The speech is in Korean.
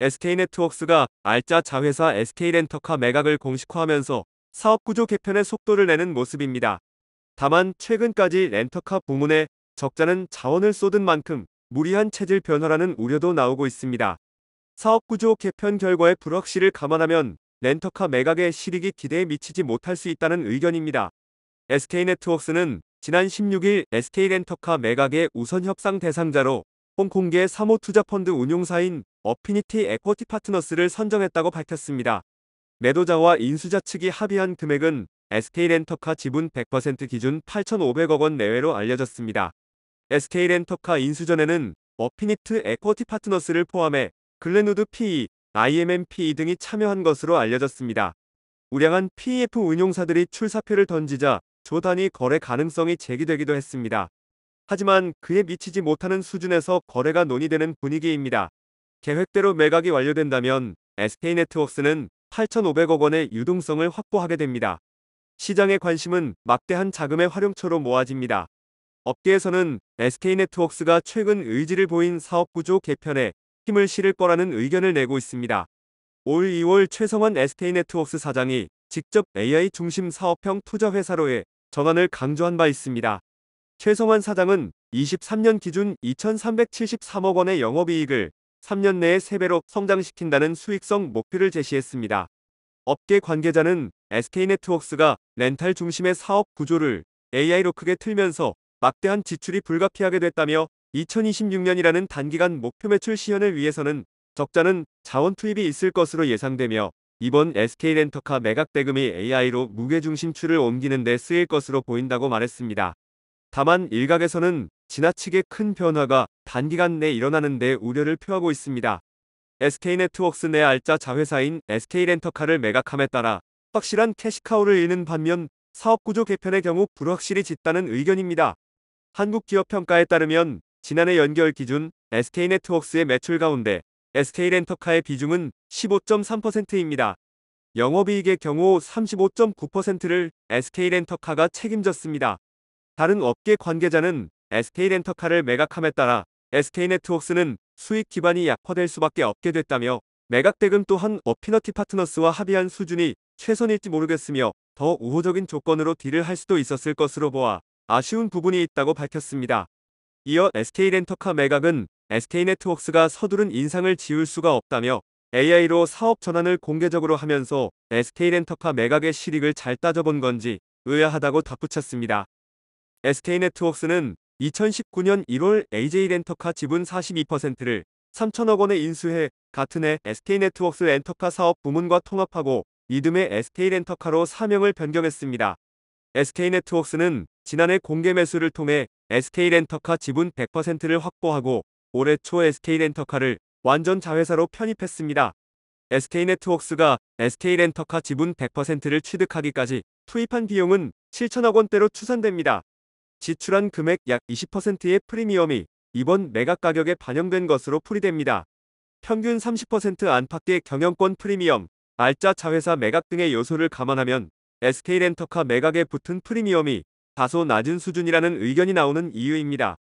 SK네트웍스가 알짜 자회사 SK렌터카 매각을 공식화하면서 사업구조 개편의 속도를 내는 모습입니다. 다만 최근까지 렌터카 부문에 적자는 자원을 쏟은 만큼 무리한 체질 변화라는 우려도 나오고 있습니다. 사업구조 개편 결과의 불확실을 감안하면 렌터카 매각의 실익이 기대에 미치지 못할 수 있다는 의견입니다. SK네트웍스는 지난 16일 SK렌터카 매각의 우선 협상 대상자로 홍콩계 3호 투자펀드 운용사인 어피니티 에쿼티 파트너스를 선정했다고 밝혔습니다. 매도자와 인수자 측이 합의한 금액은 SK렌터카 지분 100% 기준 8,500억 원 내외로 알려졌습니다. SK렌터카 인수전에는 어피니트 에쿼티 파트너스를 포함해 글렌우드 PE, IMM PE 등이 참여한 것으로 알려졌습니다. 우량한 PF e 운용사들이 출사표를 던지자 조단이 거래 가능성이 제기되기도 했습니다. 하지만 그에 미치지 못하는 수준에서 거래가 논의되는 분위기입니다. 계획대로 매각이 완료된다면 SK네트웍스는 8,500억 원의 유동성을 확보하게 됩니다. 시장의 관심은 막대한 자금의 활용처로 모아집니다. 업계에서는 SK네트웍스가 최근 의지를 보인 사업구조 개편에 힘을 실을 거라는 의견을 내고 있습니다. 올 2월 최성환 SK네트웍스 사장이 직접 AI 중심 사업형 투자회사로의 전환을 강조한 바 있습니다. 최성환 사장은 23년 기준 2,373억 원의 영업이익을 3년 내에 3배로 성장시킨다는 수익성 목표를 제시했습니다. 업계 관계자는 s k 네트워크가 렌탈 중심의 사업 구조를 AI로 크게 틀면서 막대한 지출이 불가피하게 됐다며 2026년이라는 단기간 목표 매출 시현을 위해서는 적자는 자원 투입이 있을 것으로 예상되며 이번 SK렌터카 매각 대금이 AI로 무게중심출을 옮기는 데 쓰일 것으로 보인다고 말했습니다. 다만 일각에서는 지나치게 큰 변화가 단기간 내 일어나는 데 우려를 표하고 있습니다. SK네트웍스 내 알짜 자회사인 SK렌터카를 매각함에 따라 확실한 캐시카우를 잃는 반면 사업구조 개편의 경우 불확실히 짙다는 의견입니다. 한국기업평가에 따르면 지난해 연결 기준 SK네트웍스의 매출 가운데 SK렌터카의 비중은 15.3%입니다. 영업이익의 경우 35.9%를 SK렌터카가 책임졌습니다. 다른 업계 관계자는 SK렌터카를 매각함에 따라 SK네트웍스는 수익 기반이 약화될 수밖에 없게 됐다며 매각 대금 또한 어피너티 파트너스와 합의한 수준이 최선일지 모르겠으며 더 우호적인 조건으로 딜을 할 수도 있었을 것으로 보아 아쉬운 부분이 있다고 밝혔습니다. 이어 SK렌터카 매각은 SK네트웍스가 서두른 인상을 지울 수가 없다며 AI로 사업 전환을 공개적으로 하면서 SK렌터카 매각의 실익을 잘 따져본 건지 의아하다고 덧붙였습니다. SK 네트웍스는 2019년 1월 AJ 렌터카 지분 42%를 3천억 원에 인수해 같은 해 SK 네트웍스 렌터카 사업 부문과 통합하고 이듬해 SK 렌터카로 사명을 변경했습니다. SK 네트웍스는 지난해 공개 매수를 통해 SK 렌터카 지분 100%를 확보하고 올해 초 SK 렌터카를 완전 자회사로 편입했습니다. SK 네트웍스가 SK 렌터카 지분 100%를 취득하기까지 투입한 비용은 7천억 원대로 추산됩니다. 지출한 금액 약 20%의 프리미엄이 이번 매각 가격에 반영된 것으로 풀이됩니다. 평균 30% 안팎의 경영권 프리미엄, 알짜 자회사 매각 등의 요소를 감안하면 SK렌터카 매각에 붙은 프리미엄이 다소 낮은 수준이라는 의견이 나오는 이유입니다.